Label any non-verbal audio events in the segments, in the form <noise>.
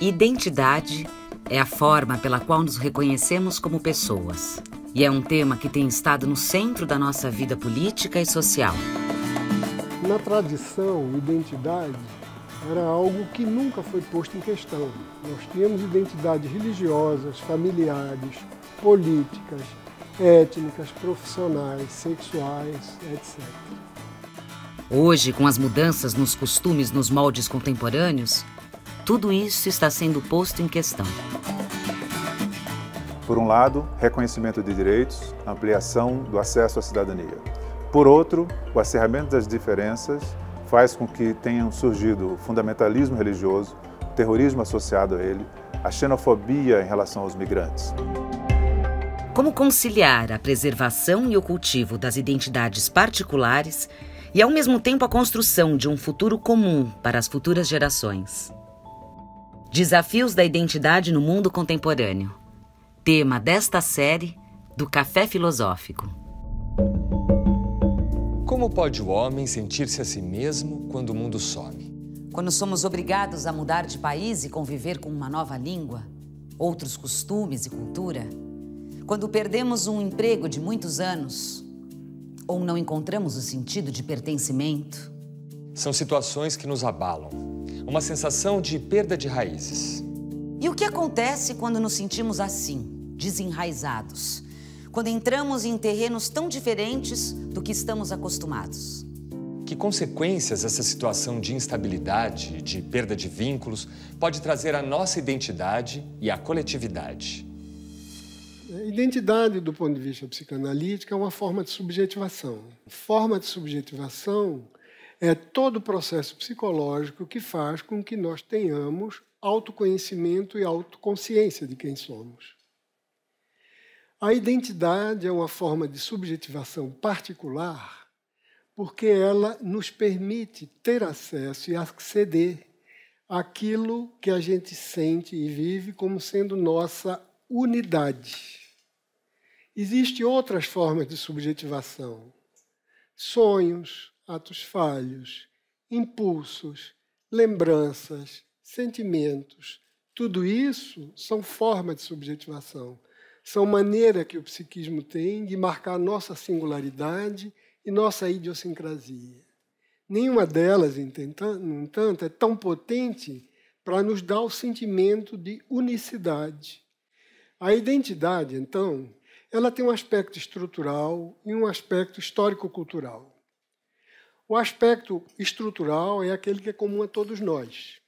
Identidade é a forma pela qual nos reconhecemos como pessoas. E é um tema que tem estado no centro da nossa vida política e social. Na tradição, identidade era algo que nunca foi posto em questão. Nós tínhamos identidades religiosas, familiares, políticas, étnicas, profissionais, sexuais, etc. Hoje, com as mudanças nos costumes nos moldes contemporâneos, tudo isso está sendo posto em questão. Por um lado, reconhecimento de direitos, ampliação do acesso à cidadania. Por outro, o acerramento das diferenças faz com que tenham surgido o fundamentalismo religioso, o terrorismo associado a ele, a xenofobia em relação aos migrantes. Como conciliar a preservação e o cultivo das identidades particulares e, ao mesmo tempo, a construção de um futuro comum para as futuras gerações? Desafios da Identidade no Mundo Contemporâneo. Tema desta série do Café Filosófico. Como pode o homem sentir-se a si mesmo quando o mundo some? Quando somos obrigados a mudar de país e conviver com uma nova língua, outros costumes e cultura. Quando perdemos um emprego de muitos anos ou não encontramos o sentido de pertencimento. São situações que nos abalam uma sensação de perda de raízes. E o que acontece quando nos sentimos assim, desenraizados? Quando entramos em terrenos tão diferentes do que estamos acostumados? Que consequências essa situação de instabilidade, de perda de vínculos, pode trazer à nossa identidade e à coletividade? Identidade, do ponto de vista psicanalítico, é uma forma de subjetivação. Forma de subjetivação é todo o processo psicológico que faz com que nós tenhamos autoconhecimento e autoconsciência de quem somos. A identidade é uma forma de subjetivação particular, porque ela nos permite ter acesso e acceder àquilo que a gente sente e vive como sendo nossa unidade. Existem outras formas de subjetivação: sonhos, atos falhos, impulsos, lembranças, sentimentos, tudo isso são formas de subjetivação, são maneira que o psiquismo tem de marcar nossa singularidade e nossa idiosincrasia. Nenhuma delas, no entanto, é tão potente para nos dar o sentimento de unicidade. A identidade, então, ela tem um aspecto estrutural e um aspecto histórico-cultural. O aspecto estrutural é aquele que é comum a todos nós.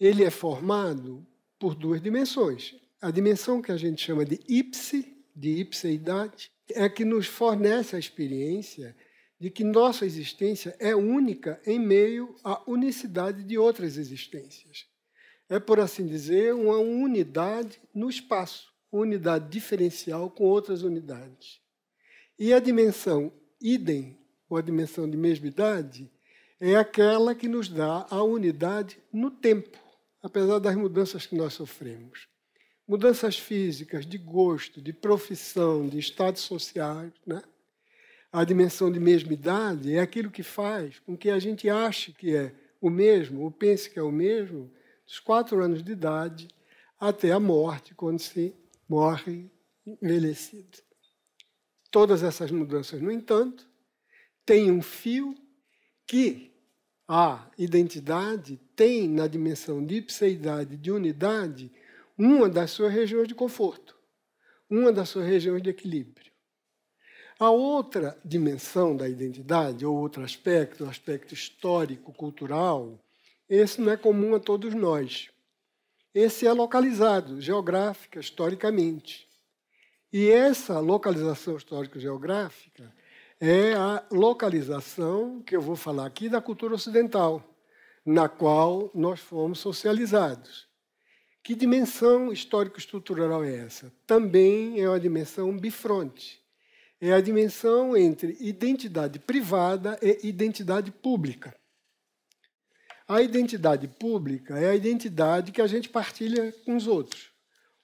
Ele é formado por duas dimensões. A dimensão que a gente chama de ipse, de ipseidade, é que nos fornece a experiência de que nossa existência é única em meio à unicidade de outras existências. É, por assim dizer, uma unidade no espaço, unidade diferencial com outras unidades. E a dimensão idem ou a dimensão de mesmidade, é aquela que nos dá a unidade no tempo, apesar das mudanças que nós sofremos. Mudanças físicas, de gosto, de profissão, de estados sociais. Né? A dimensão de mesmidade é aquilo que faz com que a gente ache que é o mesmo, ou pense que é o mesmo, dos quatro anos de idade até a morte, quando se morre envelhecido. Todas essas mudanças, no entanto, tem um fio que a identidade tem na dimensão de pseidade, de unidade, uma das suas regiões de conforto, uma das suas regiões de equilíbrio. A outra dimensão da identidade, ou outro aspecto, o aspecto histórico, cultural, esse não é comum a todos nós. Esse é localizado geográfica, historicamente. E essa localização histórico-geográfica é a localização, que eu vou falar aqui, da cultura ocidental, na qual nós fomos socializados. Que dimensão histórico-estrutural é essa? Também é uma dimensão bifronte. É a dimensão entre identidade privada e identidade pública. A identidade pública é a identidade que a gente partilha com os outros,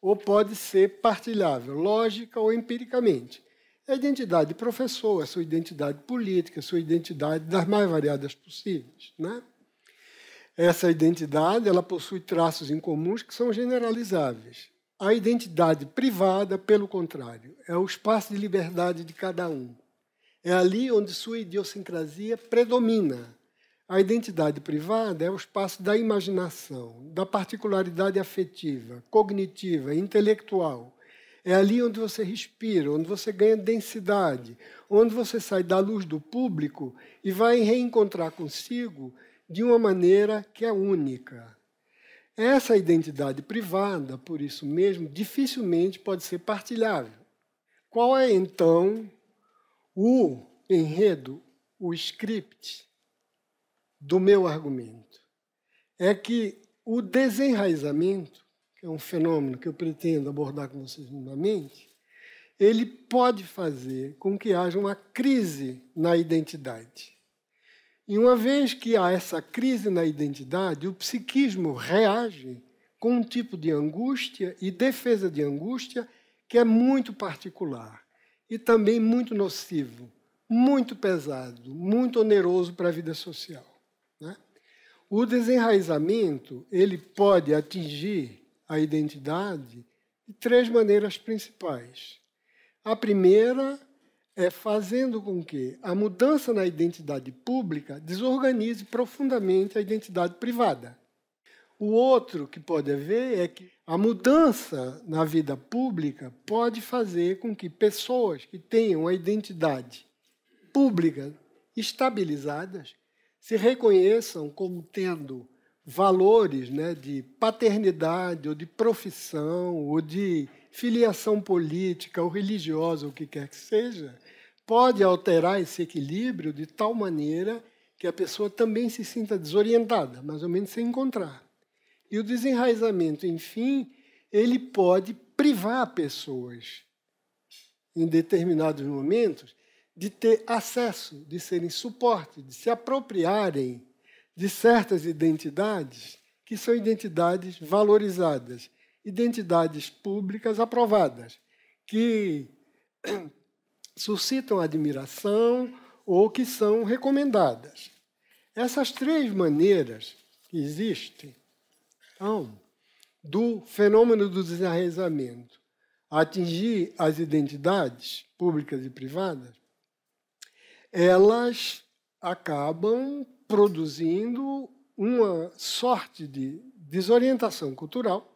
ou pode ser partilhável, lógica ou empiricamente. É a identidade de professor, é a sua identidade política, é a sua identidade das mais variadas possíveis. Né? Essa identidade ela possui traços incomuns que são generalizáveis. A identidade privada, pelo contrário, é o espaço de liberdade de cada um. É ali onde sua idiosincrasia predomina. A identidade privada é o espaço da imaginação, da particularidade afetiva, cognitiva, intelectual, é ali onde você respira, onde você ganha densidade, onde você sai da luz do público e vai reencontrar consigo de uma maneira que é única. Essa identidade privada, por isso mesmo, dificilmente pode ser partilhável. Qual é então o enredo, o script do meu argumento? É que o desenraizamento que é um fenômeno que eu pretendo abordar com vocês novamente, ele pode fazer com que haja uma crise na identidade. E uma vez que há essa crise na identidade, o psiquismo reage com um tipo de angústia e defesa de angústia que é muito particular e também muito nocivo, muito pesado, muito oneroso para a vida social. Né? O desenraizamento ele pode atingir a identidade de três maneiras principais. A primeira é fazendo com que a mudança na identidade pública desorganize profundamente a identidade privada. O outro que pode haver é que a mudança na vida pública pode fazer com que pessoas que tenham a identidade pública estabilizadas se reconheçam como tendo valores né, de paternidade, ou de profissão, ou de filiação política, ou religiosa, o que quer que seja, pode alterar esse equilíbrio de tal maneira que a pessoa também se sinta desorientada, mais ou menos sem encontrar. E o desenraizamento, enfim, ele pode privar pessoas, em determinados momentos, de ter acesso, de serem suporte, de se apropriarem de certas identidades que são identidades valorizadas, identidades públicas aprovadas, que suscitam admiração ou que são recomendadas. Essas três maneiras que existem então, do fenômeno do desarraizamento atingir as identidades públicas e privadas, elas acabam produzindo uma sorte de desorientação cultural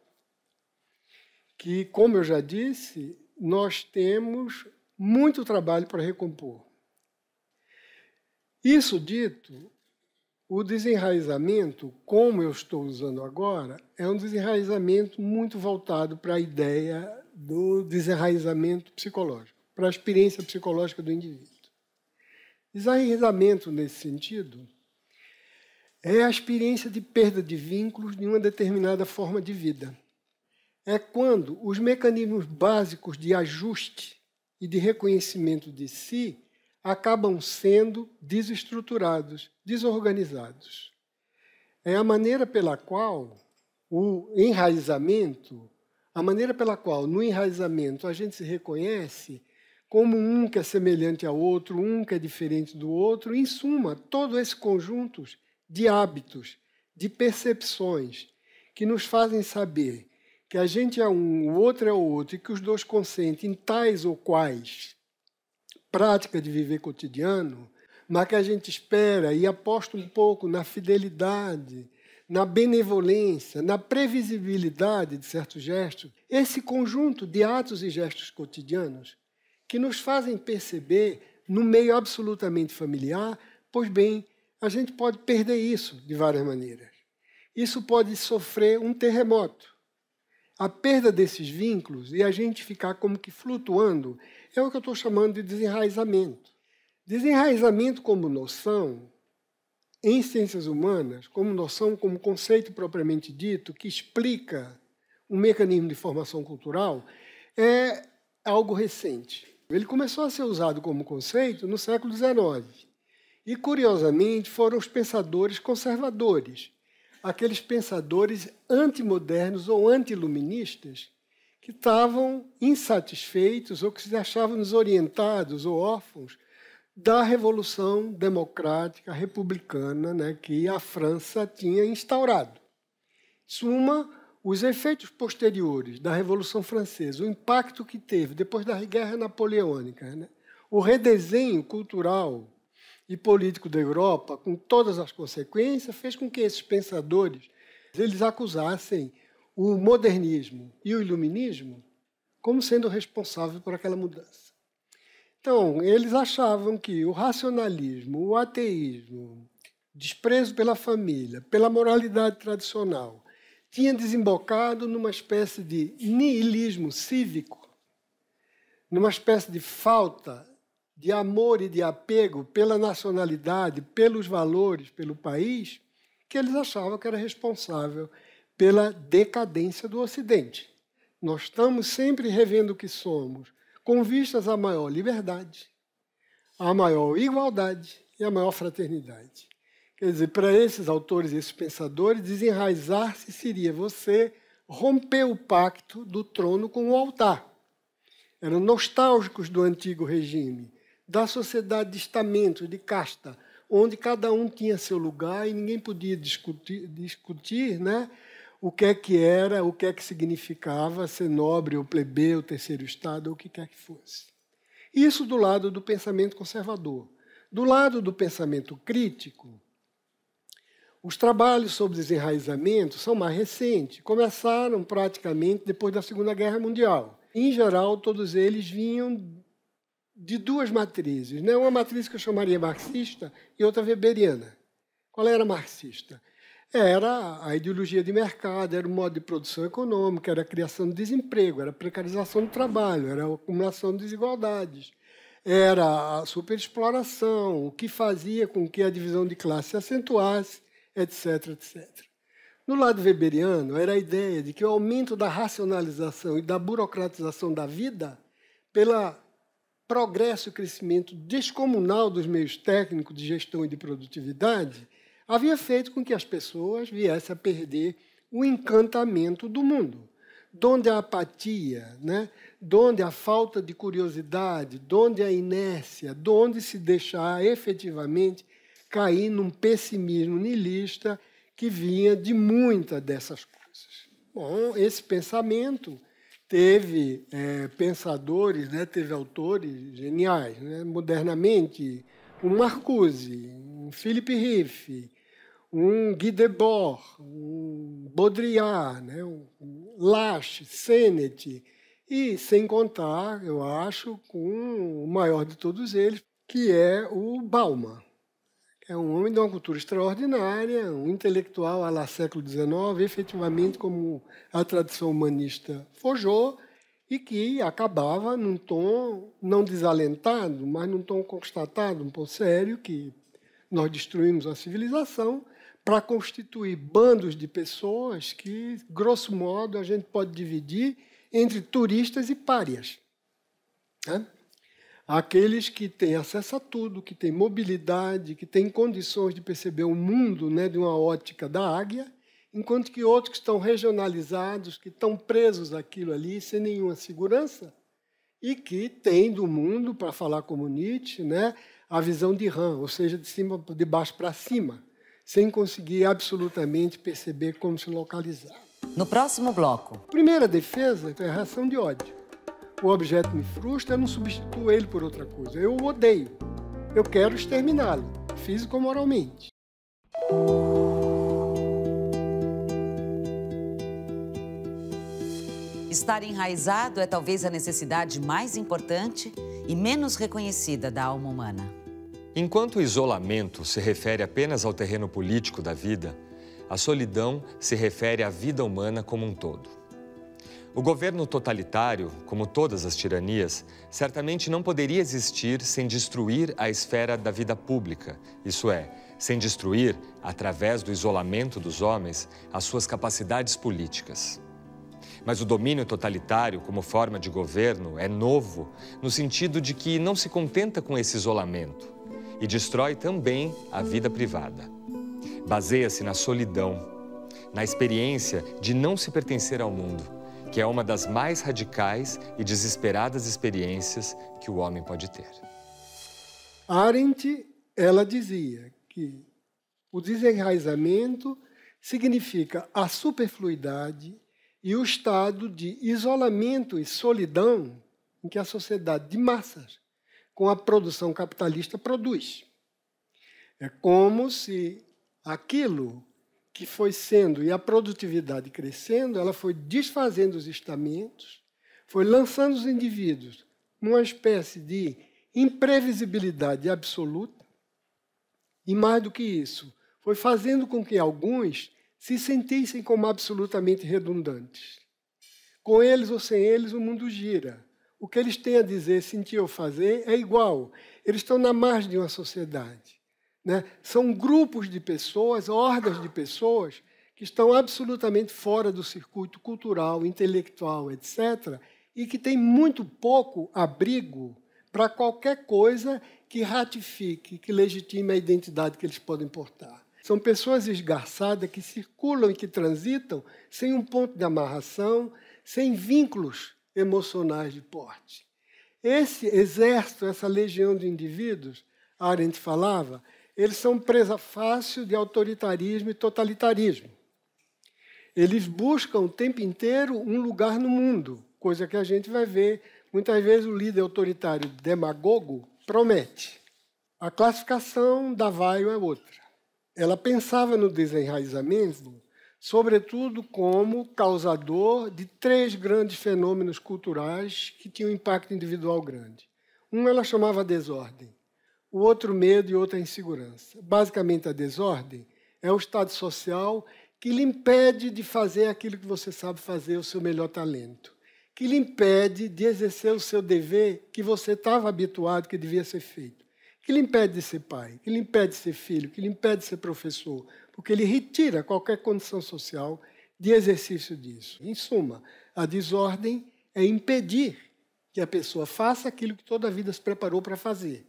que, como eu já disse, nós temos muito trabalho para recompor. Isso dito, o desenraizamento, como eu estou usando agora, é um desenraizamento muito voltado para a ideia do desenraizamento psicológico, para a experiência psicológica do indivíduo. Desenraizamento nesse sentido é a experiência de perda de vínculos de uma determinada forma de vida. É quando os mecanismos básicos de ajuste e de reconhecimento de si acabam sendo desestruturados, desorganizados. É a maneira pela qual o enraizamento, a maneira pela qual no enraizamento a gente se reconhece como um que é semelhante ao outro, um que é diferente do outro, em suma, todos esses conjuntos de hábitos, de percepções, que nos fazem saber que a gente é um, o outro é o outro, e que os dois consentem em tais ou quais práticas de viver cotidiano, mas que a gente espera e aposta um pouco na fidelidade, na benevolência, na previsibilidade de certos gestos, esse conjunto de atos e gestos cotidianos que nos fazem perceber, no meio absolutamente familiar, pois bem, a gente pode perder isso de várias maneiras. Isso pode sofrer um terremoto. A perda desses vínculos e a gente ficar como que flutuando é o que eu estou chamando de desenraizamento. Desenraizamento como noção, em ciências humanas, como noção, como conceito propriamente dito, que explica um mecanismo de formação cultural, é algo recente. Ele começou a ser usado como conceito no século XIX. E, curiosamente, foram os pensadores conservadores, aqueles pensadores antimodernos ou antiluministas que estavam insatisfeitos ou que se achavam desorientados ou órfãos da revolução democrática republicana né, que a França tinha instaurado. Suma os efeitos posteriores da Revolução Francesa, o impacto que teve depois da Guerra Napoleônica, né, o redesenho cultural e político da Europa, com todas as consequências, fez com que esses pensadores eles acusassem o modernismo e o iluminismo como sendo responsável por aquela mudança. Então, eles achavam que o racionalismo, o ateísmo, desprezo pela família, pela moralidade tradicional, tinha desembocado numa espécie de nihilismo cívico, numa espécie de falta de amor e de apego pela nacionalidade, pelos valores, pelo país, que eles achavam que era responsável pela decadência do Ocidente. Nós estamos sempre revendo o que somos, com vistas à maior liberdade, à maior igualdade e à maior fraternidade. Quer dizer, para esses autores, esses pensadores, desenraizar-se seria você romper o pacto do trono com o altar. Eram nostálgicos do antigo regime da sociedade de estamentos, de casta, onde cada um tinha seu lugar e ninguém podia discutir, discutir né, o que é que era, o que é que significava ser nobre ou plebeu, terceiro estado, ou o que quer que fosse. Isso do lado do pensamento conservador. Do lado do pensamento crítico, os trabalhos sobre desenraizamento são mais recentes. Começaram praticamente depois da Segunda Guerra Mundial. Em geral, todos eles vinham de duas matrizes, né? uma matriz que eu chamaria marxista e outra weberiana. Qual era a marxista? Era a ideologia de mercado, era o modo de produção econômica, era a criação de desemprego, era a precarização do trabalho, era a acumulação de desigualdades, era a superexploração, o que fazia com que a divisão de classe se acentuasse, etc, etc. No lado weberiano, era a ideia de que o aumento da racionalização e da burocratização da vida pela progresso e crescimento descomunal dos meios técnicos de gestão e de produtividade havia feito com que as pessoas viessem a perder o encantamento do mundo. Donde a apatia, né? donde a falta de curiosidade, donde a inércia, donde se deixar efetivamente cair num pessimismo nilista que vinha de muitas dessas coisas. Bom, esse pensamento teve é, pensadores, né, teve autores geniais, né, modernamente, um Marcuse, um Philippe Riff, um Guy Debord, um Baudrillard, né, um Lache, Sennett, e sem contar, eu acho, com o maior de todos eles, que é o Bauman. É um homem de uma cultura extraordinária, um intelectual à la século XIX, efetivamente como a tradição humanista forjou, e que acabava num tom não desalentado, mas num tom constatado, um pouco sério, que nós destruímos a civilização para constituir bandos de pessoas que, grosso modo, a gente pode dividir entre turistas e párias. Né? aqueles que têm acesso a tudo, que têm mobilidade, que têm condições de perceber o mundo né, de uma ótica da águia, enquanto que outros que estão regionalizados, que estão presos àquilo ali, sem nenhuma segurança, e que têm do mundo, para falar como Nietzsche, né, a visão de Ram, ou seja, de, cima, de baixo para cima, sem conseguir absolutamente perceber como se localizar. No próximo bloco. Primeira defesa é a reação de ódio o objeto me frustra, eu não substituo ele por outra coisa. Eu o odeio. Eu quero exterminá-lo, físico ou moralmente. Estar enraizado é talvez a necessidade mais importante e menos reconhecida da alma humana. Enquanto o isolamento se refere apenas ao terreno político da vida, a solidão se refere à vida humana como um todo. O governo totalitário, como todas as tiranias, certamente não poderia existir sem destruir a esfera da vida pública, isso é, sem destruir, através do isolamento dos homens, as suas capacidades políticas. Mas o domínio totalitário, como forma de governo, é novo no sentido de que não se contenta com esse isolamento e destrói também a vida privada. Baseia-se na solidão, na experiência de não se pertencer ao mundo que é uma das mais radicais e desesperadas experiências que o homem pode ter. Arendt, ela dizia que o desenraizamento significa a superfluidade e o estado de isolamento e solidão em que a sociedade de massas, com a produção capitalista, produz. É como se aquilo que foi sendo e a produtividade crescendo, ela foi desfazendo os estamentos, foi lançando os indivíduos numa espécie de imprevisibilidade absoluta, e mais do que isso, foi fazendo com que alguns se sentissem como absolutamente redundantes. Com eles ou sem eles, o mundo gira. O que eles têm a dizer, sentir ou fazer é igual. Eles estão na margem de uma sociedade. Né? São grupos de pessoas, ordens de pessoas, que estão absolutamente fora do circuito cultural, intelectual, etc., e que têm muito pouco abrigo para qualquer coisa que ratifique, que legitime a identidade que eles podem portar. São pessoas esgarçadas que circulam e que transitam sem um ponto de amarração, sem vínculos emocionais de porte. Esse exército, essa legião de indivíduos, Arendt falava, eles são presa fácil de autoritarismo e totalitarismo. Eles buscam o tempo inteiro um lugar no mundo, coisa que a gente vai ver. Muitas vezes o líder autoritário demagogo promete. A classificação da Vaio é outra. Ela pensava no desenraizamento, sobretudo, como causador de três grandes fenômenos culturais que tinham impacto individual grande. Um ela chamava desordem, o outro medo e outra insegurança. Basicamente, a desordem é o estado social que lhe impede de fazer aquilo que você sabe fazer, o seu melhor talento, que lhe impede de exercer o seu dever que você estava habituado que devia ser feito, que lhe impede de ser pai, que lhe impede de ser filho, que lhe impede de ser professor, porque ele retira qualquer condição social de exercício disso. Em suma, a desordem é impedir que a pessoa faça aquilo que toda a vida se preparou para fazer.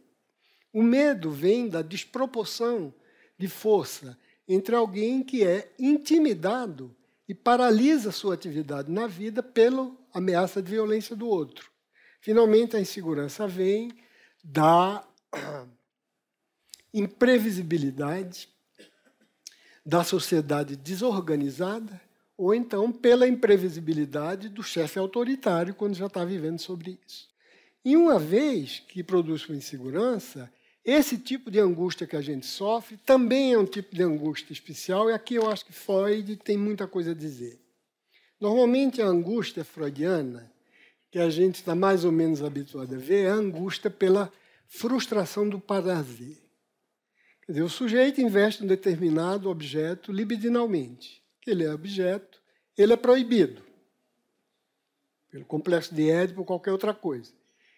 O medo vem da desproporção de força entre alguém que é intimidado e paralisa sua atividade na vida pela ameaça de violência do outro. Finalmente, a insegurança vem da <clears throat> imprevisibilidade da sociedade desorganizada ou então pela imprevisibilidade do chefe autoritário quando já está vivendo sobre isso. E uma vez que produz uma insegurança, esse tipo de angústia que a gente sofre também é um tipo de angústia especial, e aqui eu acho que Freud tem muita coisa a dizer. Normalmente a angústia freudiana, que a gente está mais ou menos habituado a ver, é a angústia pela frustração do prazer. Quer dizer, o sujeito investe um determinado objeto libidinalmente. Ele é objeto, ele é proibido pelo complexo de Édipo ou qualquer outra coisa.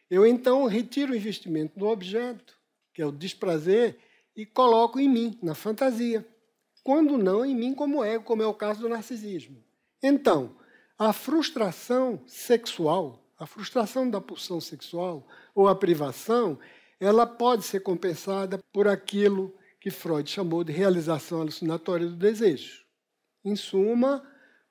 Eu então retiro o investimento do objeto que é o desprazer, e coloco em mim, na fantasia. Quando não, em mim como ego, é, como é o caso do narcisismo. Então, a frustração sexual, a frustração da pulsão sexual ou a privação, ela pode ser compensada por aquilo que Freud chamou de realização alucinatória do desejo. Em suma,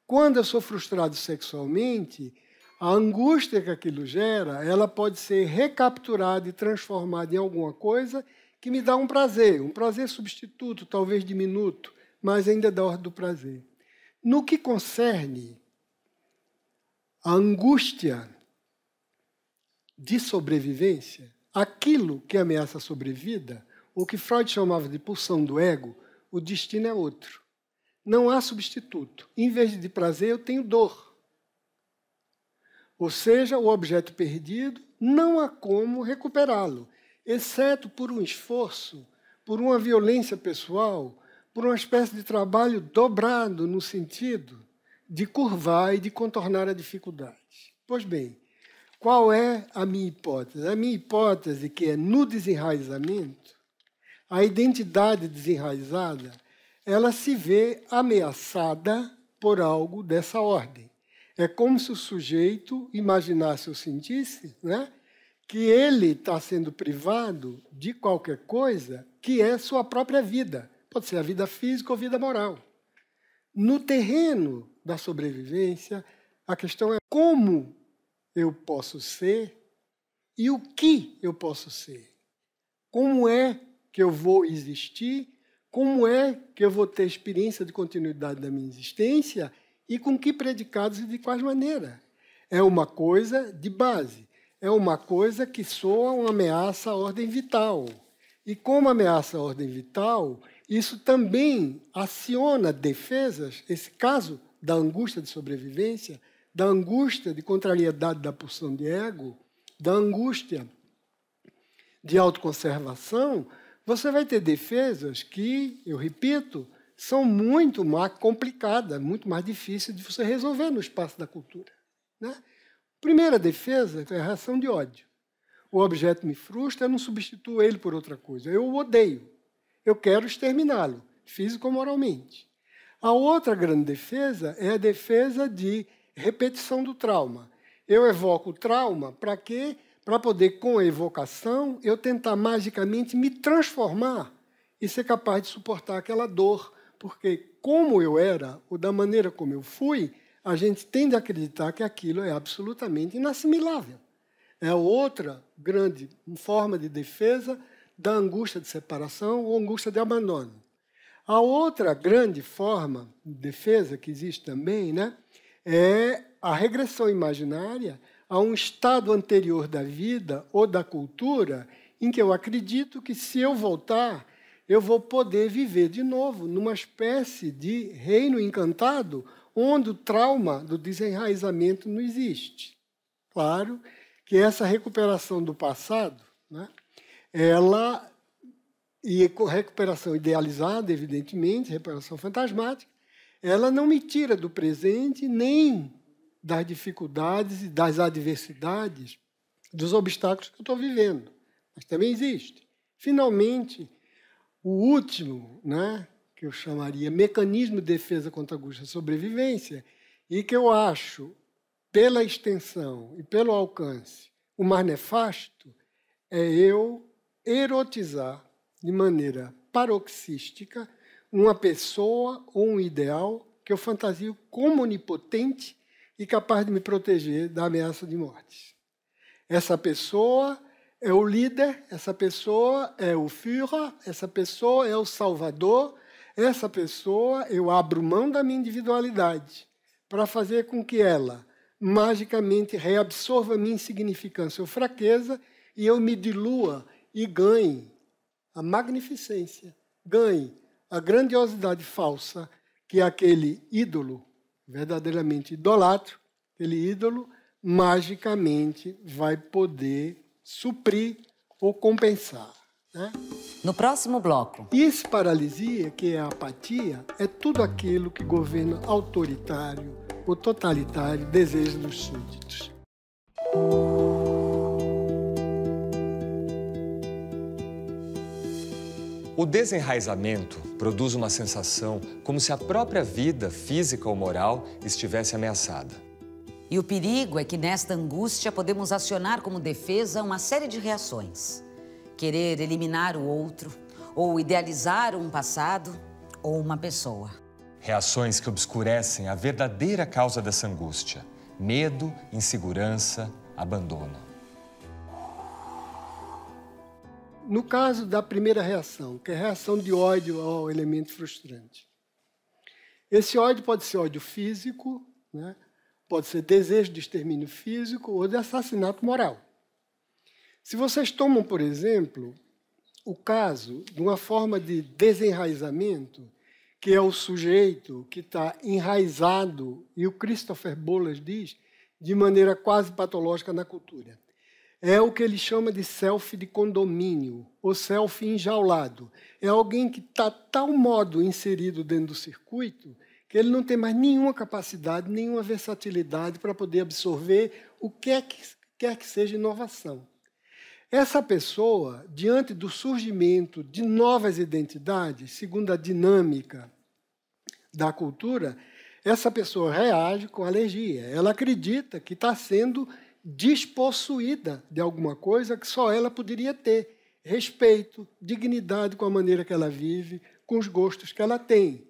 quando eu sou frustrado sexualmente, a angústia que aquilo gera, ela pode ser recapturada e transformada em alguma coisa que me dá um prazer, um prazer substituto, talvez diminuto, mas ainda da ordem do prazer. No que concerne a angústia de sobrevivência, aquilo que ameaça a sobrevida, o que Freud chamava de pulsão do ego, o destino é outro. Não há substituto. Em vez de prazer, eu tenho dor. Ou seja, o objeto perdido não há como recuperá-lo, exceto por um esforço, por uma violência pessoal, por uma espécie de trabalho dobrado no sentido de curvar e de contornar a dificuldade. Pois bem, qual é a minha hipótese? A minha hipótese que é no desenraizamento, a identidade desenraizada, ela se vê ameaçada por algo dessa ordem. É como se o sujeito imaginasse ou sentisse né, que ele está sendo privado de qualquer coisa que é sua própria vida. Pode ser a vida física ou vida moral. No terreno da sobrevivência, a questão é como eu posso ser e o que eu posso ser. Como é que eu vou existir? Como é que eu vou ter experiência de continuidade da minha existência? E com que predicados e de quais maneira? É uma coisa de base, é uma coisa que soa uma ameaça à ordem vital. E como ameaça à ordem vital, isso também aciona defesas, esse caso da angústia de sobrevivência, da angústia de contrariedade da pulsão de ego, da angústia de autoconservação, você vai ter defesas que, eu repito, são muito mais complicadas, muito mais difíceis de você resolver no espaço da cultura. Né? Primeira defesa é a reação de ódio. O objeto me frustra, eu não substituo ele por outra coisa. Eu o odeio. Eu quero exterminá-lo, físico ou moralmente. A outra grande defesa é a defesa de repetição do trauma. Eu evoco o trauma para quê? Para poder, com a evocação, eu tentar magicamente me transformar e ser capaz de suportar aquela dor porque como eu era, ou da maneira como eu fui, a gente tende a acreditar que aquilo é absolutamente inassimilável. É outra grande forma de defesa da angústia de separação ou angústia de abandono. A outra grande forma de defesa que existe também né, é a regressão imaginária a um estado anterior da vida ou da cultura em que eu acredito que se eu voltar, eu vou poder viver de novo numa espécie de reino encantado onde o trauma do desenraizamento não existe. Claro que essa recuperação do passado, né, ela e recuperação idealizada, evidentemente, recuperação fantasmática, ela não me tira do presente nem das dificuldades e das adversidades, dos obstáculos que eu estou vivendo, mas também existe. Finalmente, o último, né, que eu chamaria mecanismo de defesa contra a angústia, sobrevivência, e que eu acho, pela extensão e pelo alcance, o mais nefasto, é eu erotizar de maneira paroxística uma pessoa ou um ideal que eu fantasio como onipotente e capaz de me proteger da ameaça de morte. Essa pessoa é o líder, essa pessoa é o Führer, essa pessoa é o Salvador, essa pessoa eu abro mão da minha individualidade para fazer com que ela magicamente reabsorva minha insignificância ou fraqueza e eu me dilua e ganhe a magnificência, ganhe a grandiosidade falsa que é aquele ídolo, verdadeiramente idolatro, aquele ídolo, magicamente vai poder suprir ou compensar. Né? No próximo bloco. Isso paralisia, que é a apatia, é tudo aquilo que governo autoritário ou totalitário deseja dos súditos. O desenraizamento produz uma sensação como se a própria vida física ou moral estivesse ameaçada. E o perigo é que nesta angústia podemos acionar como defesa uma série de reações. Querer eliminar o outro, ou idealizar um passado ou uma pessoa. Reações que obscurecem a verdadeira causa dessa angústia: medo, insegurança, abandono. No caso da primeira reação, que é a reação de ódio ao elemento frustrante, esse ódio pode ser ódio físico, né? Pode ser desejo de extermínio físico ou de assassinato moral. Se vocês tomam, por exemplo, o caso de uma forma de desenraizamento, que é o sujeito que está enraizado, e o Christopher Bolas diz, de maneira quase patológica na cultura. É o que ele chama de selfie de condomínio, ou selfie enjaulado. É alguém que está tal modo inserido dentro do circuito que ele não tem mais nenhuma capacidade, nenhuma versatilidade para poder absorver o que é que, quer que seja inovação. Essa pessoa, diante do surgimento de novas identidades, segundo a dinâmica da cultura, essa pessoa reage com alergia. Ela acredita que está sendo despossuída de alguma coisa que só ela poderia ter. Respeito, dignidade com a maneira que ela vive, com os gostos que ela tem.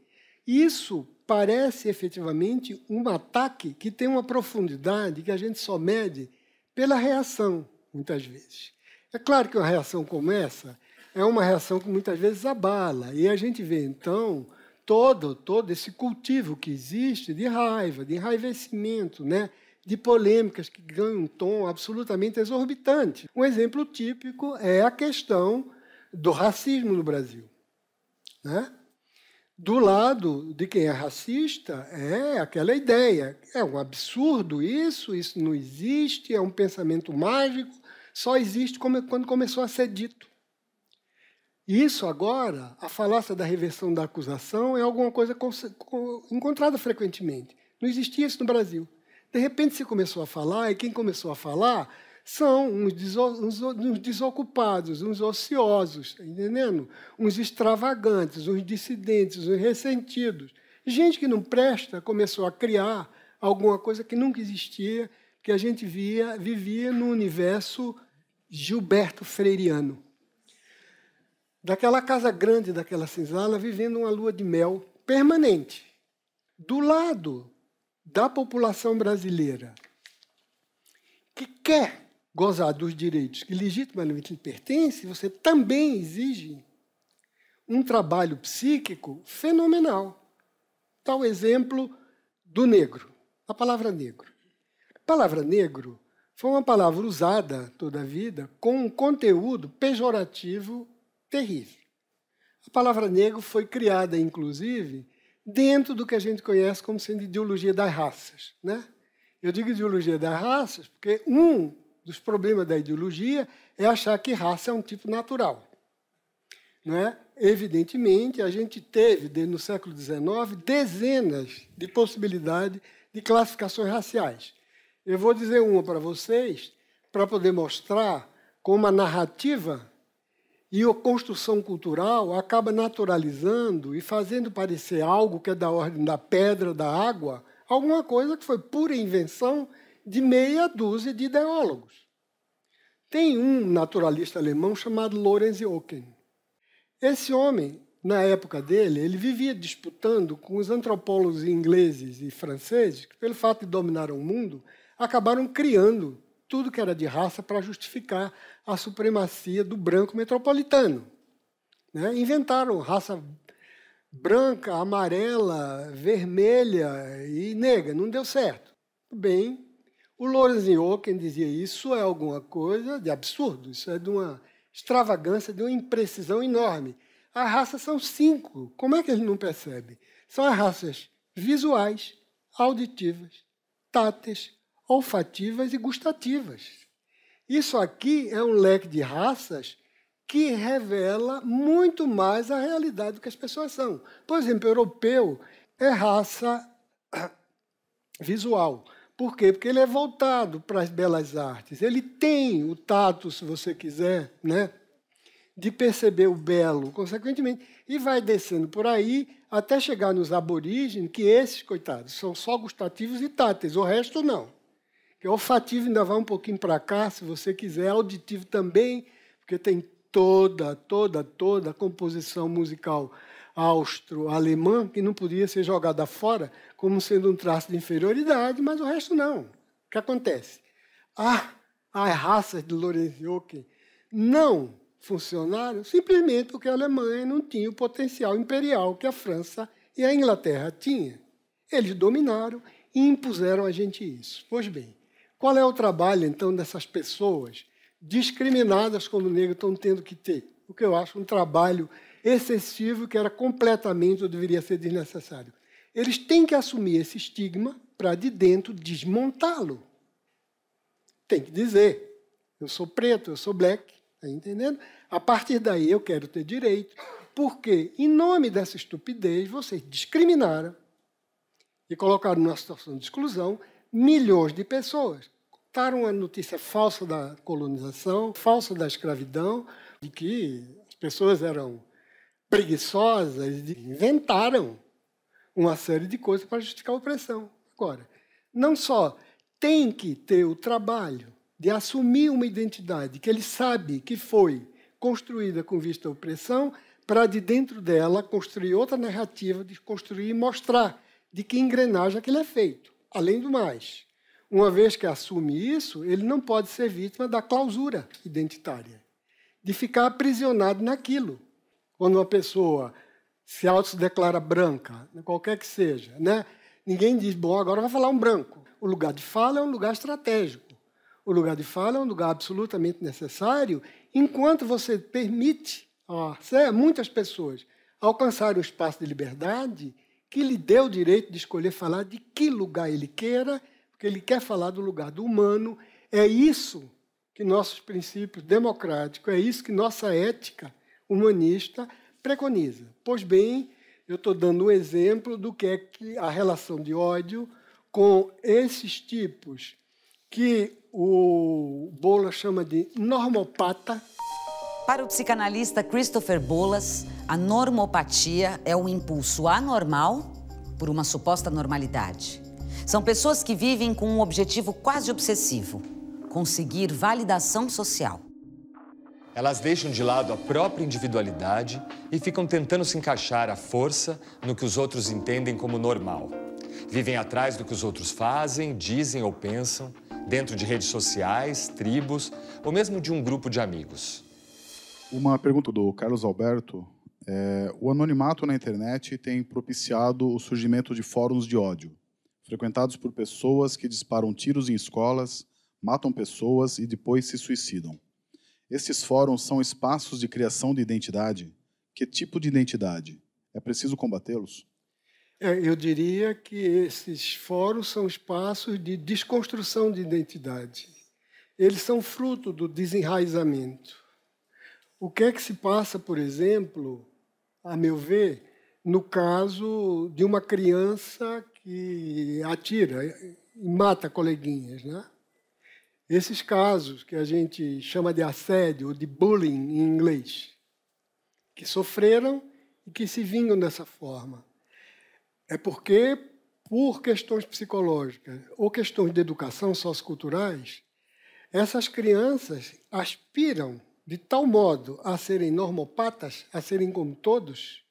Isso parece efetivamente um ataque que tem uma profundidade que a gente só mede pela reação, muitas vezes. É claro que uma reação como essa é uma reação que muitas vezes abala, e a gente vê então todo todo esse cultivo que existe de raiva, de enraivecimento, né? de polêmicas que ganham um tom absolutamente exorbitante. Um exemplo típico é a questão do racismo no Brasil. Né? Do lado de quem é racista, é aquela ideia. É um absurdo isso, isso não existe, é um pensamento mágico, só existe quando começou a ser dito. Isso agora, a falácia da reversão da acusação é alguma coisa encontrada frequentemente. Não existia isso no Brasil. De repente se começou a falar, e quem começou a falar são uns, uns, uns desocupados, uns ociosos, tá entendendo? Uns extravagantes, uns dissidentes, uns ressentidos. Gente que não presta começou a criar alguma coisa que nunca existia, que a gente via, vivia no universo Gilberto Freireano. Daquela casa grande, daquela senzala, vivendo uma lua de mel permanente. Do lado da população brasileira, que quer gozar dos direitos que legitimamente lhe pertencem, você também exige um trabalho psíquico fenomenal. Tal exemplo do negro, a palavra negro. A palavra negro foi uma palavra usada toda a vida com um conteúdo pejorativo terrível. A palavra negro foi criada, inclusive, dentro do que a gente conhece como sendo ideologia das raças. Né? Eu digo ideologia das raças porque um dos problemas da ideologia é achar que raça é um tipo natural. Não é? Evidentemente, a gente teve, desde no século XIX, dezenas de possibilidades de classificações raciais. Eu vou dizer uma para vocês, para poder mostrar como a narrativa e a construção cultural acaba naturalizando e fazendo parecer algo que é da ordem da pedra, da água, alguma coisa que foi pura invenção de meia dúzia de ideólogos. Tem um naturalista alemão chamado Lorenz Oken. Esse homem, na época dele, ele vivia disputando com os antropólogos ingleses e franceses, que, pelo fato de dominar o mundo, acabaram criando tudo que era de raça para justificar a supremacia do branco metropolitano. Né? Inventaram raça branca, amarela, vermelha e negra. Não deu certo. Bem, o Lorenzinho, quem dizia isso, é alguma coisa de absurdo, isso é de uma extravagância, de uma imprecisão enorme. As raças são cinco, como é que eles não percebem? São as raças visuais, auditivas, táteis, olfativas e gustativas. Isso aqui é um leque de raças que revela muito mais a realidade do que as pessoas são. Por exemplo, o europeu é raça <coughs> visual. Por quê? Porque ele é voltado para as belas artes. Ele tem o tato, se você quiser, né? de perceber o belo, consequentemente, e vai descendo por aí até chegar nos aborígenes, que esses, coitados, são só gustativos e táteis, o resto não. Que olfativo ainda vai um pouquinho para cá, se você quiser, auditivo também, porque tem toda, toda, toda a composição musical austro-alemã, que não podia ser jogada fora como sendo um traço de inferioridade, mas o resto não. O que acontece? Ah, as raças de Lorenzo que não funcionaram simplesmente porque a Alemanha não tinha o potencial imperial que a França e a Inglaterra tinham. Eles dominaram e impuseram a gente isso. Pois bem, qual é o trabalho, então, dessas pessoas discriminadas como negro estão tendo que ter? O que eu acho um trabalho excessivo que era completamente ou deveria ser desnecessário. Eles têm que assumir esse estigma para de dentro desmontá-lo. Tem que dizer: eu sou preto, eu sou black, tá entendendo? A partir daí eu quero ter direito, porque em nome dessa estupidez vocês discriminaram e colocaram numa situação de exclusão milhões de pessoas. Contaram a notícia falsa da colonização, falsa da escravidão, de que as pessoas eram preguiçosas inventaram uma série de coisas para justificar a opressão. Agora, não só tem que ter o trabalho de assumir uma identidade que ele sabe que foi construída com vista à opressão, para de dentro dela construir outra narrativa, de construir e mostrar de que engrenagem aquele é feito. Além do mais, uma vez que assume isso, ele não pode ser vítima da clausura identitária, de ficar aprisionado naquilo quando uma pessoa se autodeclara branca, né, qualquer que seja, né? ninguém diz, bom, agora vai falar um branco. O lugar de fala é um lugar estratégico. O lugar de fala é um lugar absolutamente necessário enquanto você permite a muitas pessoas alcançarem um espaço de liberdade que lhe dê o direito de escolher falar de que lugar ele queira, porque ele quer falar do lugar do humano. É isso que nossos princípios democráticos, é isso que nossa ética humanista preconiza. Pois bem, eu estou dando um exemplo do que é que a relação de ódio com esses tipos que o Bola chama de normopata. Para o psicanalista Christopher Bolas, a normopatia é um impulso anormal por uma suposta normalidade. São pessoas que vivem com um objetivo quase obsessivo: conseguir validação social. Elas deixam de lado a própria individualidade e ficam tentando se encaixar à força no que os outros entendem como normal. Vivem atrás do que os outros fazem, dizem ou pensam, dentro de redes sociais, tribos ou mesmo de um grupo de amigos. Uma pergunta do Carlos Alberto. É, o anonimato na internet tem propiciado o surgimento de fóruns de ódio, frequentados por pessoas que disparam tiros em escolas, matam pessoas e depois se suicidam. Esses fóruns são espaços de criação de identidade. Que tipo de identidade? É preciso combatê-los? É, eu diria que esses fóruns são espaços de desconstrução de identidade. Eles são fruto do desenraizamento. O que é que se passa, por exemplo, a meu ver, no caso de uma criança que atira e mata coleguinhas, né? Esses casos que a gente chama de assédio ou de bullying em inglês, que sofreram e que se vingam dessa forma. É porque, por questões psicológicas ou questões de educação socioculturais, essas crianças aspiram de tal modo a serem normopatas, a serem como todos,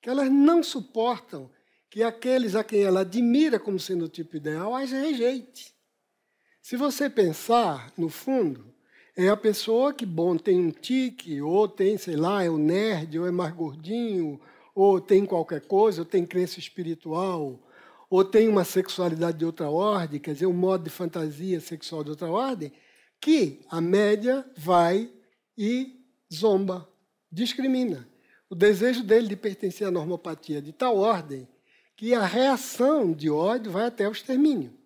que elas não suportam que aqueles a quem ela admira como sendo o tipo ideal as rejeite. Se você pensar, no fundo, é a pessoa que, bom, tem um tique, ou tem, sei lá, é o um nerd, ou é mais gordinho, ou tem qualquer coisa, ou tem crença espiritual, ou tem uma sexualidade de outra ordem, quer dizer, um modo de fantasia sexual de outra ordem, que a média vai e zomba, discrimina. O desejo dele de pertencer à normopatia de tal ordem que a reação de ódio vai até o extermínio.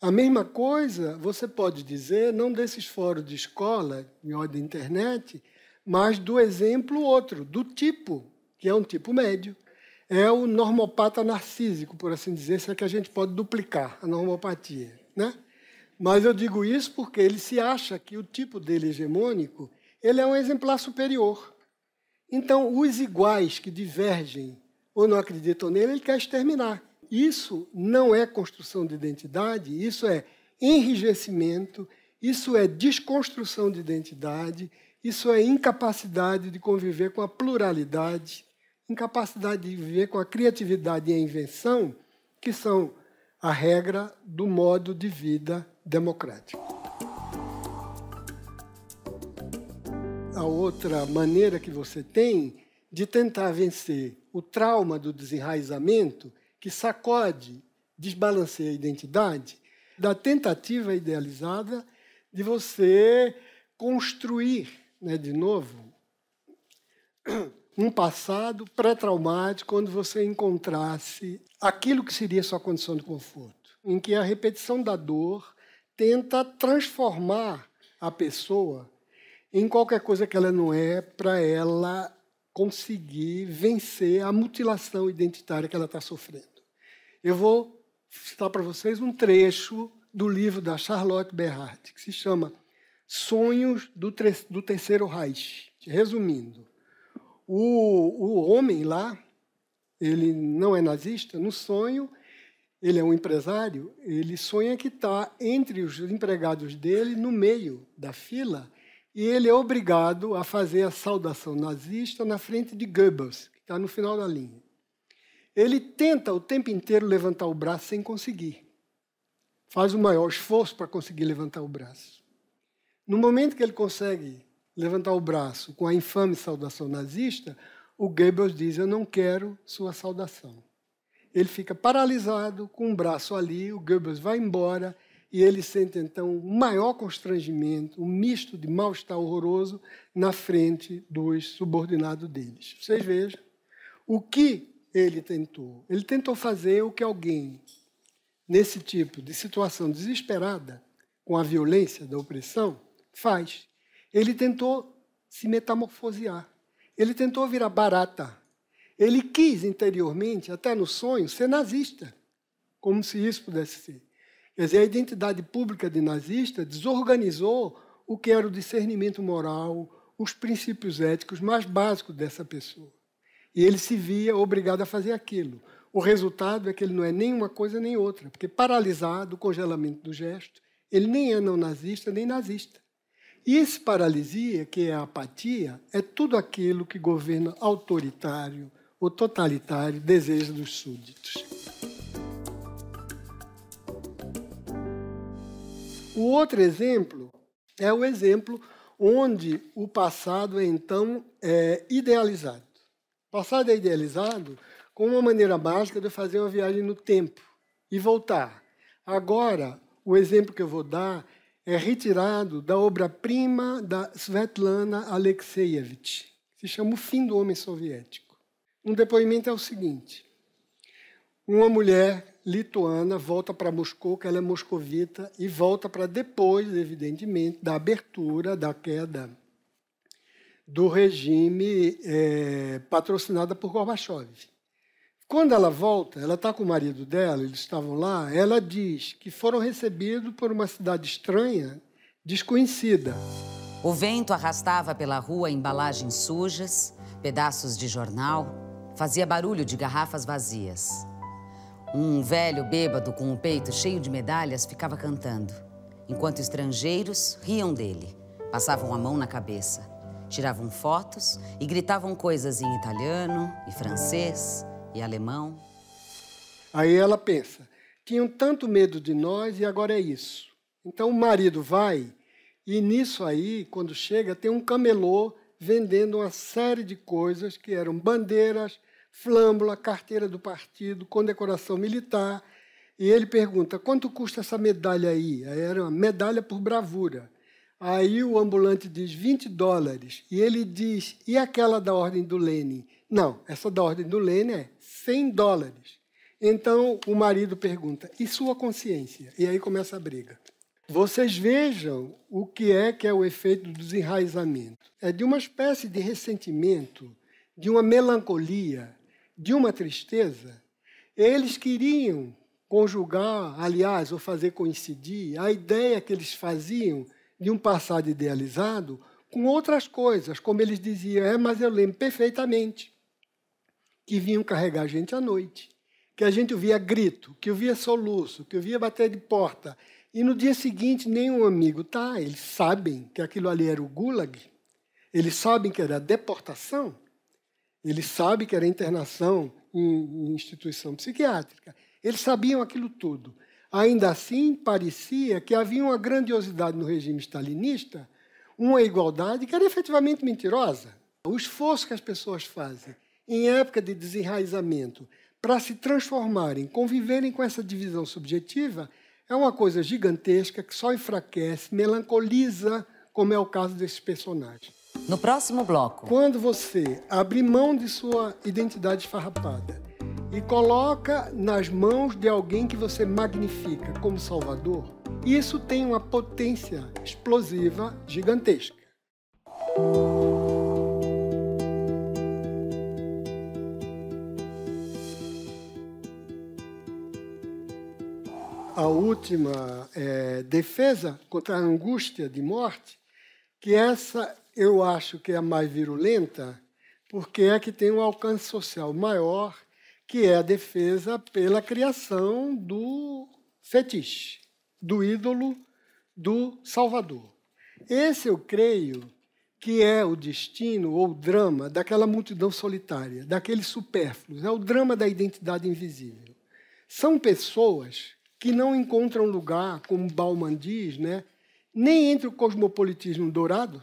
A mesma coisa você pode dizer, não desses fóruns de escola e da internet, mas do exemplo outro, do tipo, que é um tipo médio. É o normopata narcísico, por assim dizer, se é que a gente pode duplicar a normopatia. Né? Mas eu digo isso porque ele se acha que o tipo dele hegemônico ele é um exemplar superior. Então, os iguais que divergem ou não acreditam nele, ele quer exterminar. Isso não é construção de identidade, isso é enrijecimento, isso é desconstrução de identidade, isso é incapacidade de conviver com a pluralidade, incapacidade de viver com a criatividade e a invenção, que são a regra do modo de vida democrático. A outra maneira que você tem de tentar vencer o trauma do desenraizamento que sacode, desbalanceia a identidade da tentativa idealizada de você construir né, de novo um passado pré-traumático onde você encontrasse aquilo que seria sua condição de conforto, em que a repetição da dor tenta transformar a pessoa em qualquer coisa que ela não é para ela conseguir vencer a mutilação identitária que ela está sofrendo. Eu vou citar para vocês um trecho do livro da Charlotte Berhardt, que se chama Sonhos do, do Terceiro Reich. Resumindo, o, o homem lá, ele não é nazista, no sonho ele é um empresário, ele sonha que está entre os empregados dele, no meio da fila, e ele é obrigado a fazer a saudação nazista na frente de Goebbels, que está no final da linha. Ele tenta o tempo inteiro levantar o braço sem conseguir. Faz o maior esforço para conseguir levantar o braço. No momento que ele consegue levantar o braço com a infame saudação nazista, o Goebbels diz: Eu não quero sua saudação. Ele fica paralisado, com o um braço ali, o Goebbels vai embora e ele sente então o maior constrangimento, um misto de mal-estar horroroso na frente dos subordinados deles. Vocês vejam o que ele tentou. Ele tentou fazer o que alguém, nesse tipo de situação desesperada, com a violência da opressão, faz. Ele tentou se metamorfosear. Ele tentou virar barata. Ele quis interiormente, até no sonho, ser nazista, como se isso pudesse ser. Quer dizer, a identidade pública de nazista desorganizou o que era o discernimento moral, os princípios éticos mais básicos dessa pessoa. E ele se via obrigado a fazer aquilo. O resultado é que ele não é nem uma coisa nem outra, porque paralisado, o congelamento do gesto, ele nem é não nazista nem nazista. E esse paralisia, que é a apatia, é tudo aquilo que governo autoritário ou totalitário deseja dos súditos. O outro exemplo é o exemplo onde o passado é então é, idealizado. O passado é idealizado com uma maneira básica de fazer uma viagem no tempo e voltar. Agora, o exemplo que eu vou dar é retirado da obra-prima da Svetlana Alexeyevich, que se chama O Fim do Homem Soviético. Um depoimento é o seguinte: uma mulher lituana, volta para Moscou, que ela é moscovita, e volta para depois, evidentemente, da abertura, da queda do regime é, patrocinada por Gorbachev. Quando ela volta, ela está com o marido dela, eles estavam lá, ela diz que foram recebidos por uma cidade estranha, desconhecida. O vento arrastava pela rua embalagens sujas, pedaços de jornal, fazia barulho de garrafas vazias. Um velho bêbado com o peito cheio de medalhas ficava cantando, enquanto estrangeiros riam dele, passavam a mão na cabeça, tiravam fotos e gritavam coisas em italiano e francês e alemão. Aí ela pensa: tinham tanto medo de nós e agora é isso. Então o marido vai e nisso aí, quando chega, tem um camelô vendendo uma série de coisas que eram bandeiras, flâmbula, carteira do partido, condecoração militar. E ele pergunta: quanto custa essa medalha aí? Era uma medalha por bravura. Aí o ambulante diz 20 dólares. E ele diz: e aquela da ordem do Lenin? Não, essa da ordem do Lenin é 100 dólares. Então o marido pergunta: e sua consciência? E aí começa a briga. Vocês vejam o que é que é o efeito do desenraizamento. É de uma espécie de ressentimento, de uma melancolia de uma tristeza, eles queriam conjugar, aliás, ou fazer coincidir a ideia que eles faziam de um passado idealizado com outras coisas, como eles diziam, é, mas eu lembro perfeitamente que vinham carregar a gente à noite, que a gente ouvia grito, que ouvia soluço, que ouvia bater de porta. E no dia seguinte nenhum amigo tá, eles sabem que aquilo ali era o gulag, eles sabem que era deportação, ele sabe que era internação em, instituição psiquiátrica. Eles sabiam aquilo tudo. Ainda assim, parecia que havia uma grandiosidade no regime stalinista, uma igualdade que era efetivamente mentirosa. O esforço que as pessoas fazem em época de desenraizamento para se transformarem, conviverem com essa divisão subjetiva, é uma coisa gigantesca que só enfraquece, melancoliza, como é o caso desses personagens. No próximo bloco. Quando você abre mão de sua identidade farrapada e coloca nas mãos de alguém que você magnifica como Salvador, isso tem uma potência explosiva gigantesca. A última é, defesa contra a angústia de morte, que essa eu acho que é a mais virulenta, porque é que tem um alcance social maior, que é a defesa pela criação do fetiche, do ídolo do Salvador. Esse eu creio que é o destino ou o drama daquela multidão solitária, daqueles supérfluos, é o drama da identidade invisível. São pessoas que não encontram lugar, como Bauman diz, né, nem entre o cosmopolitismo dourado,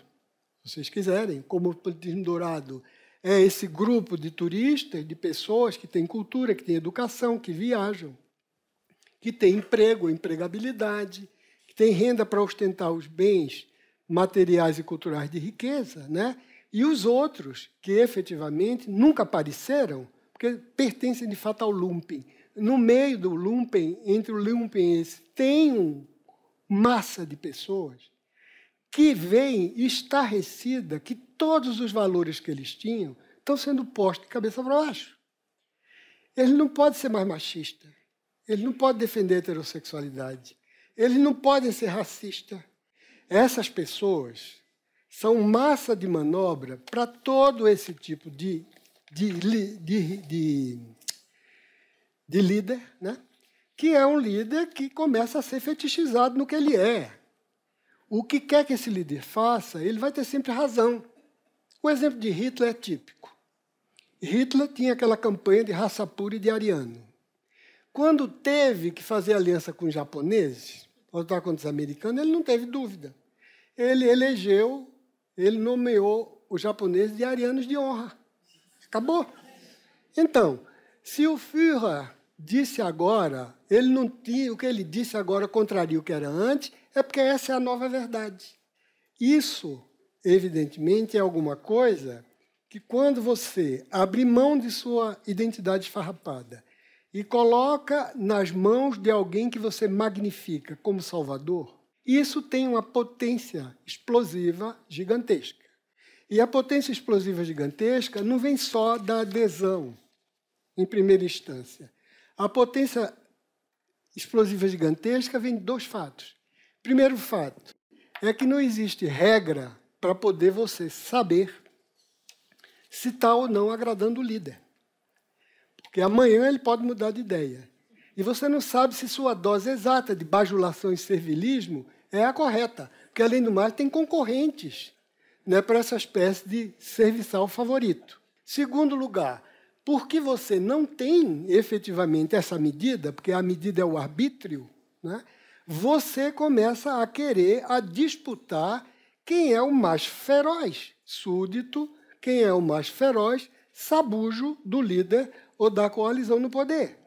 vocês quiserem, como o plutismo Dourado é esse grupo de turistas, de pessoas que têm cultura, que têm educação, que viajam, que têm emprego, empregabilidade, que têm renda para ostentar os bens materiais e culturais de riqueza, né? e os outros que efetivamente nunca apareceram, porque pertencem de fato ao lumpen. No meio do lumpen, entre o lumpen e esse, tem uma massa de pessoas que vem estarrecida que todos os valores que eles tinham estão sendo postos de cabeça para baixo. Ele não pode ser mais machista. Ele não pode defender a heterossexualidade. Eles não podem ser racistas. Essas pessoas são massa de manobra para todo esse tipo de, de, de, de, de líder, né? que é um líder que começa a ser fetichizado no que ele é o que quer que esse líder faça, ele vai ter sempre razão. O exemplo de Hitler é típico. Hitler tinha aquela campanha de raça pura e de ariano. Quando teve que fazer aliança com os japoneses, ou lutar contra os americanos, ele não teve dúvida. Ele elegeu, ele nomeou os japoneses de arianos de honra. Acabou. Então, se o Führer disse agora, ele não tinha, o que ele disse agora contraria o que era antes, é porque essa é a nova verdade. Isso, evidentemente, é alguma coisa que, quando você abre mão de sua identidade farrapada e coloca nas mãos de alguém que você magnifica como Salvador, isso tem uma potência explosiva gigantesca. E a potência explosiva gigantesca não vem só da adesão, em primeira instância. A potência explosiva gigantesca vem de dois fatos. Primeiro fato é que não existe regra para poder você saber se está ou não agradando o líder. Porque amanhã ele pode mudar de ideia. E você não sabe se sua dose exata de bajulação e servilismo é a correta. Porque, além do mais, tem concorrentes né, para essa espécie de serviçal favorito. Segundo lugar, porque você não tem efetivamente essa medida, porque a medida é o arbítrio, né? você começa a querer a disputar quem é o mais feroz súdito, quem é o mais feroz sabujo do líder ou da coalizão no poder.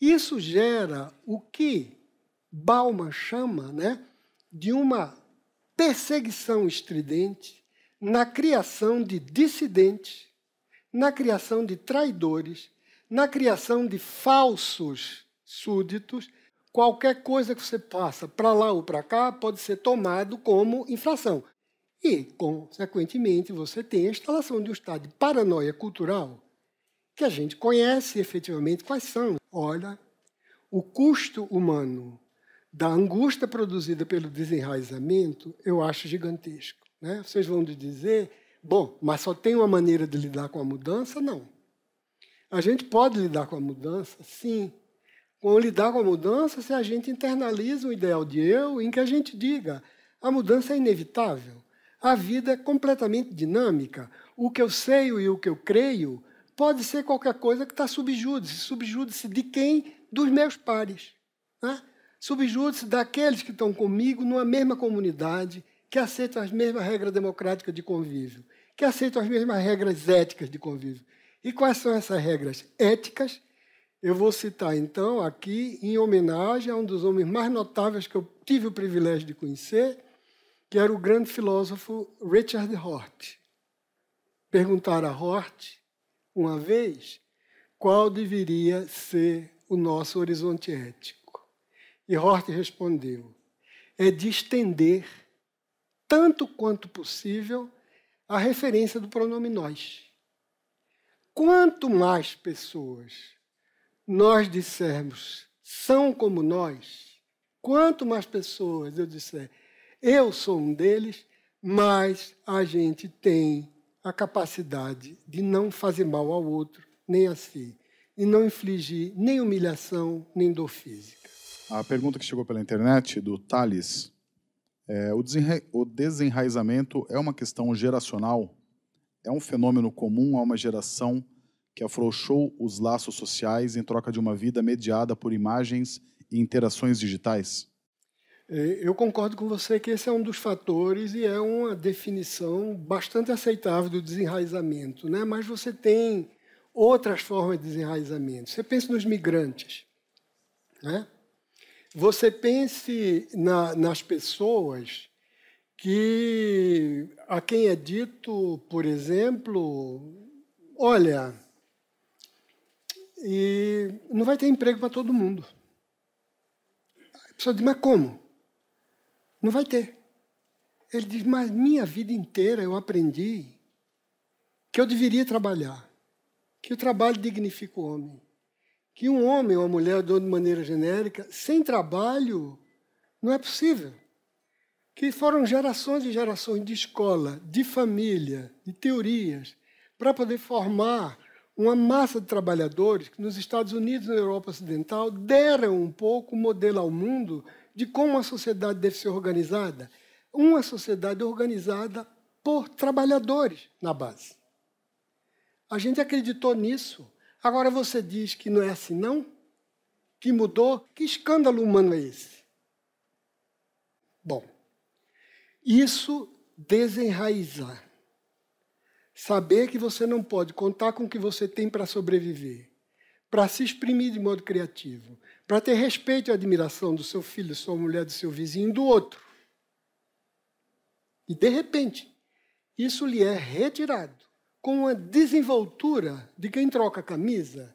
Isso gera o que Balma chama né, de uma perseguição estridente na criação de dissidentes, na criação de traidores, na criação de falsos súditos qualquer coisa que você passa para lá ou para cá pode ser tomado como infração. E, consequentemente, você tem a instalação de um estado de paranoia cultural que a gente conhece efetivamente quais são. Olha, o custo humano da angústia produzida pelo desenraizamento eu acho gigantesco. Né? Vocês vão dizer, bom, mas só tem uma maneira de lidar com a mudança? Não. A gente pode lidar com a mudança, sim, como lidar com a mudança se a gente internaliza o ideal de eu em que a gente diga a mudança é inevitável, a vida é completamente dinâmica, o que eu sei e o que eu creio pode ser qualquer coisa que está subjúdice. Subjúdice de quem? Dos meus pares. Né? Subjúdice daqueles que estão comigo numa mesma comunidade, que aceitam as mesmas regras democráticas de convívio, que aceitam as mesmas regras éticas de convívio. E quais são essas regras éticas eu vou citar então aqui, em homenagem a um dos homens mais notáveis que eu tive o privilégio de conhecer, que era o grande filósofo Richard Hort. Perguntaram a Hort, uma vez, qual deveria ser o nosso horizonte ético. E Hort respondeu: é de estender, tanto quanto possível, a referência do pronome nós. Quanto mais pessoas nós dissermos são como nós, quanto mais pessoas eu disser eu sou um deles, mais a gente tem a capacidade de não fazer mal ao outro, nem a si, e não infligir nem humilhação, nem dor física. A pergunta que chegou pela internet, do Thales, é, o, desenra o desenraizamento é uma questão geracional? É um fenômeno comum a uma geração que afrouxou os laços sociais em troca de uma vida mediada por imagens e interações digitais? É, eu concordo com você que esse é um dos fatores e é uma definição bastante aceitável do desenraizamento, né? mas você tem outras formas de desenraizamento. Você pensa nos migrantes, né? você pense na, nas pessoas que a quem é dito, por exemplo, olha, e não vai ter emprego para todo mundo. A pessoa diz, mas como? Não vai ter. Ele diz, mas minha vida inteira eu aprendi que eu deveria trabalhar, que o trabalho dignifica o homem, que um homem ou uma mulher, de maneira genérica, sem trabalho não é possível. Que foram gerações e gerações de escola, de família, de teorias, para poder formar uma massa de trabalhadores que nos Estados Unidos e na Europa Ocidental deram um pouco o modelo ao mundo de como a sociedade deve ser organizada. Uma sociedade organizada por trabalhadores na base. A gente acreditou nisso. Agora você diz que não é assim, não? Que mudou? Que escândalo humano é esse? Bom, isso desenraizar Saber que você não pode contar com o que você tem para sobreviver, para se exprimir de modo criativo, para ter respeito e admiração do seu filho, da sua mulher, do seu vizinho, do outro. E, de repente, isso lhe é retirado com uma desenvoltura de quem troca camisa.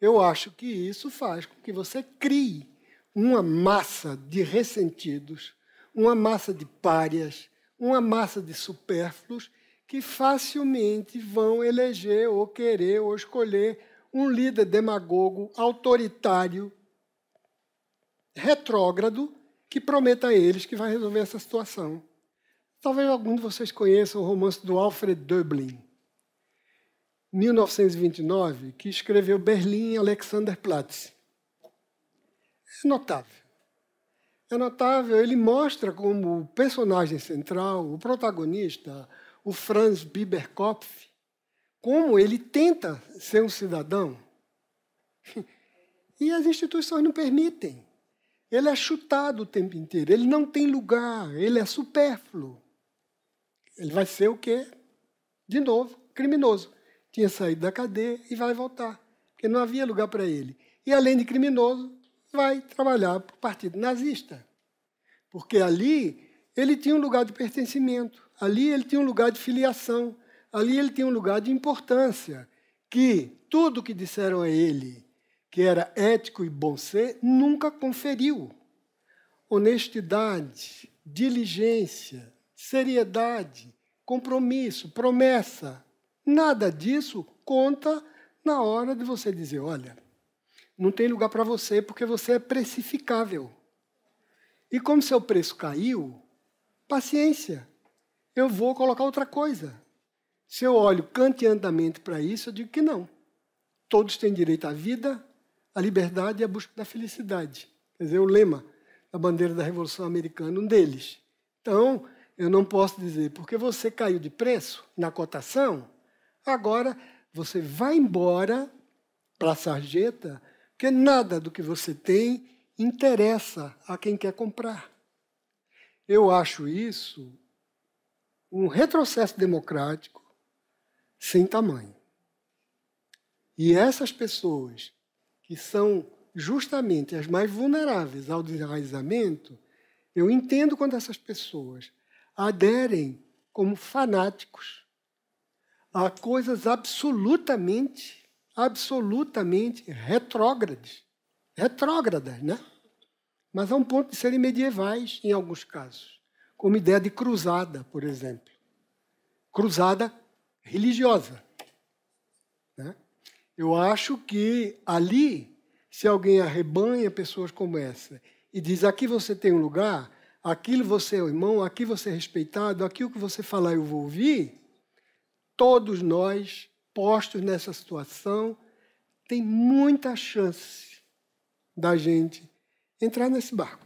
Eu acho que isso faz com que você crie uma massa de ressentidos, uma massa de párias, uma massa de supérfluos que facilmente vão eleger ou querer ou escolher um líder demagogo, autoritário, retrógrado, que prometa a eles que vai resolver essa situação. Talvez algum de vocês conheça o romance do Alfred Döblin, 1929, que escreveu Berlim e Alexanderplatz. É notável. É notável, ele mostra como o personagem central, o protagonista, o Franz Biberkopf, como ele tenta ser um cidadão. <laughs> E as instituições não permitem. Ele é chutado o tempo inteiro, ele não tem lugar, ele é supérfluo. Ele vai ser o quê? De novo, criminoso. Tinha saído da cadeia e vai voltar, porque não havia lugar para ele. E além de criminoso, vai trabalhar para o partido nazista, porque ali ele tinha um lugar de pertencimento ali ele tem um lugar de filiação, ali ele tem um lugar de importância, que tudo que disseram a ele que era ético e bom ser, nunca conferiu. Honestidade, diligência, seriedade, compromisso, promessa, nada disso conta na hora de você dizer: olha, não tem lugar para você porque você é precificável. E como seu preço caiu, paciência eu vou colocar outra coisa. Se eu olho kantianamente para isso, eu digo que não. Todos têm direito à vida, à liberdade e à busca da felicidade. Quer dizer, é o lema da bandeira da Revolução Americana, um deles. Então, eu não posso dizer, porque você caiu de preço na cotação, agora você vai embora para a sarjeta, porque nada do que você tem interessa a quem quer comprar. Eu acho isso um retrocesso democrático sem tamanho. E essas pessoas que são justamente as mais vulneráveis ao desenraizamento, eu entendo quando essas pessoas aderem como fanáticos a coisas absolutamente, absolutamente retrógradas. Retrógradas, né? Mas a um ponto de serem medievais em alguns casos como ideia de cruzada, por exemplo. Cruzada religiosa. Né? Eu acho que ali, se alguém arrebanha pessoas como essa e diz: aqui você tem um lugar, aquilo você é o irmão, aqui você é respeitado, aquilo que você falar eu vou ouvir, todos nós, postos nessa situação, tem muita chance da gente entrar nesse barco.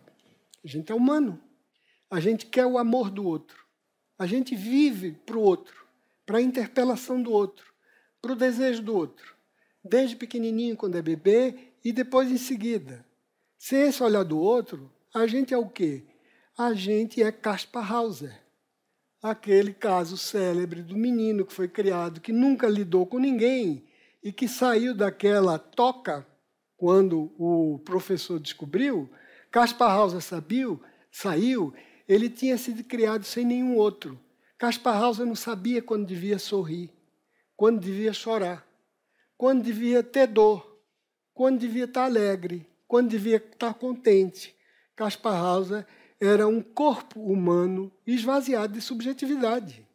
A gente é humano. A gente quer o amor do outro. A gente vive para o outro, para a interpelação do outro, para o desejo do outro. Desde pequenininho, quando é bebê, e depois em seguida. Sem esse olhar do outro, a gente é o quê? A gente é Caspar Hauser. Aquele caso célebre do menino que foi criado, que nunca lidou com ninguém e que saiu daquela toca quando o professor descobriu. Caspar Hauser sabia, saiu ele tinha sido criado sem nenhum outro. Caspar Hauser não sabia quando devia sorrir, quando devia chorar, quando devia ter dor, quando devia estar alegre, quando devia estar contente. Caspar Hauser era um corpo humano esvaziado de subjetividade.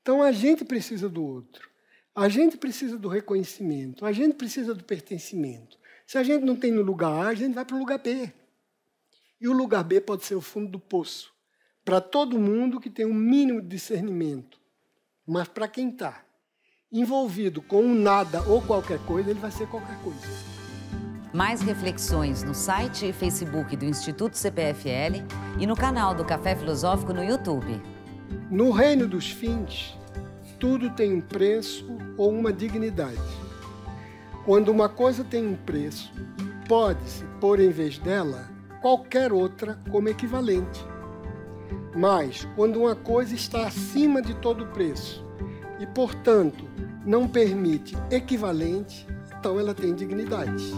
Então a gente precisa do outro. A gente precisa do reconhecimento, a gente precisa do pertencimento. Se a gente não tem no lugar A, a gente vai para o lugar B. E o lugar B pode ser o fundo do poço. Para todo mundo que tem um mínimo de discernimento. Mas para quem está envolvido com um nada ou qualquer coisa, ele vai ser qualquer coisa. Mais reflexões no site e Facebook do Instituto CPFL e no canal do Café Filosófico no YouTube. No reino dos fins, tudo tem um preço ou uma dignidade. Quando uma coisa tem um preço, pode-se pôr em vez dela qualquer outra como equivalente. Mas, quando uma coisa está acima de todo preço e, portanto, não permite equivalente, então ela tem dignidade.